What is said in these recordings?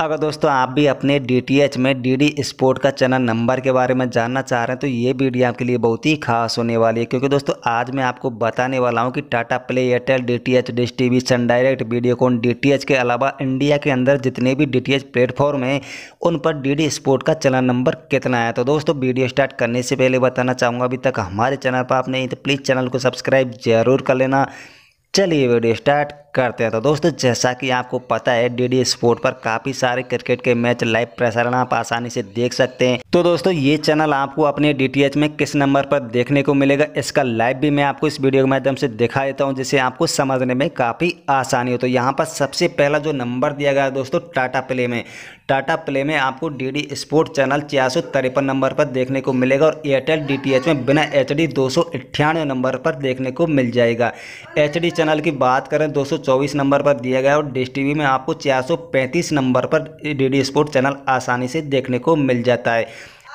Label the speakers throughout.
Speaker 1: अगर दोस्तों आप भी अपने डी में डीडी स्पोर्ट का चैनल नंबर के बारे में जानना चाह रहे हैं तो ये वीडियो आपके लिए बहुत ही खास होने वाली है क्योंकि दोस्तों आज मैं आपको बताने वाला हूँ कि Tata play Airtel D T H dish V sun direct Videocon D के अलावा इंडिया के अंदर जितने भी डी एच प्लेटफॉर्म हैं उन पर डी स्पोर्ट का चैनल नंबर कितना है तो दोस्तों वीडियो स्टार्ट करने से पहले बताना चाहूँगा अभी तक हमारे चैनल पर आपने तो प्लीज़ चैनल को सब्सक्राइब जरूर कर लेना चलिए वीडियो स्टार्ट करते हैं तो दोस्तों जैसा कि आपको पता है डी डी स्पोर्ट पर काफ़ी सारे क्रिकेट के मैच लाइव प्रसारण आप आसानी से देख सकते हैं तो दोस्तों ये चैनल आपको अपने डी में किस नंबर पर देखने को मिलेगा इसका लाइव भी मैं आपको इस वीडियो के माध्यम से दिखा देता हूँ जिससे आपको समझने में काफ़ी आसानी हो तो यहाँ पर सबसे पहला जो नंबर दिया गया दोस्तों टाटा प्ले में टाटा प्ले में आपको डी डी स्पोर्ट चैनल छियासौ तिरपन नंबर पर देखने को मिलेगा और एयरटेल डी टी एच में बिना एच डी दो सौ अट्ठानवे नंबर पर देखने को मिल जाएगा एच डी चैनल की बात करें दोस्तों 224 नंबर पर दिया गया और डिश टीवी में आपको 435 नंबर पर डी स्पोर्ट चैनल आसानी से देखने को मिल जाता है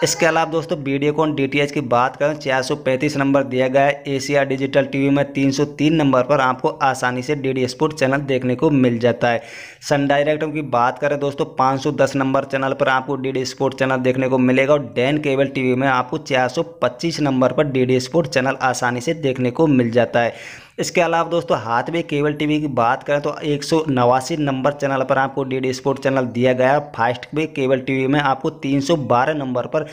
Speaker 1: इसके अलावा दोस्तों वीडियोकॉन डीटीएच की बात करें 435 नंबर दिया गया है एशिया डिजिटल टीवी में 303 नंबर पर आपको आसानी से डी स्पोर्ट चैनल देखने को मिल जाता है सन डायरेक्ट की बात करें दोस्तों 510 नंबर चैनल पर आपको डी स्पोर्ट चैनल देखने को मिलेगा और डैन केबल टीवी में आपको चार नंबर पर डी स्पोर्ट चैनल आसानी से देखने को मिल जाता है इसके अलावा दोस्तों हाथ में केबल टीवी की बात करें तो एक नंबर चैनल पर आपको डी स्पोर्ट चैनल दिया गया फास्ट में केबल टीवी में आपको 312 नंबर पर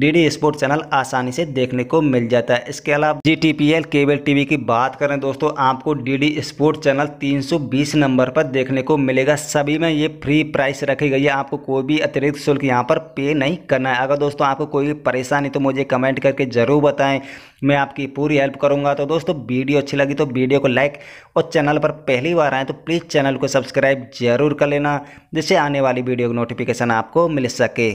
Speaker 1: डीडी स्पोर्ट चैनल आसानी से देखने को मिल जाता है इसके अलावा जीटीपीएल केबल टीवी की बात करें दोस्तों आपको डीडी स्पोर्ट चैनल 320 नंबर पर देखने को मिलेगा सभी में ये फ्री प्राइस रखी गई है आपको कोई भी अतिरिक्त शुल्क यहाँ पर पे नहीं करना है अगर दोस्तों आपको कोई भी परेशानी तो मुझे कमेंट करके ज़रूर बताएं मैं आपकी पूरी हेल्प करूँगा तो दोस्तों वीडियो अच्छी लगी तो वीडियो को लाइक और चैनल पर पहली बार आएँ तो प्लीज़ चैनल को सब्सक्राइब जरूर कर लेना जिससे आने वाली वीडियो की नोटिफिकेशन आपको मिल सके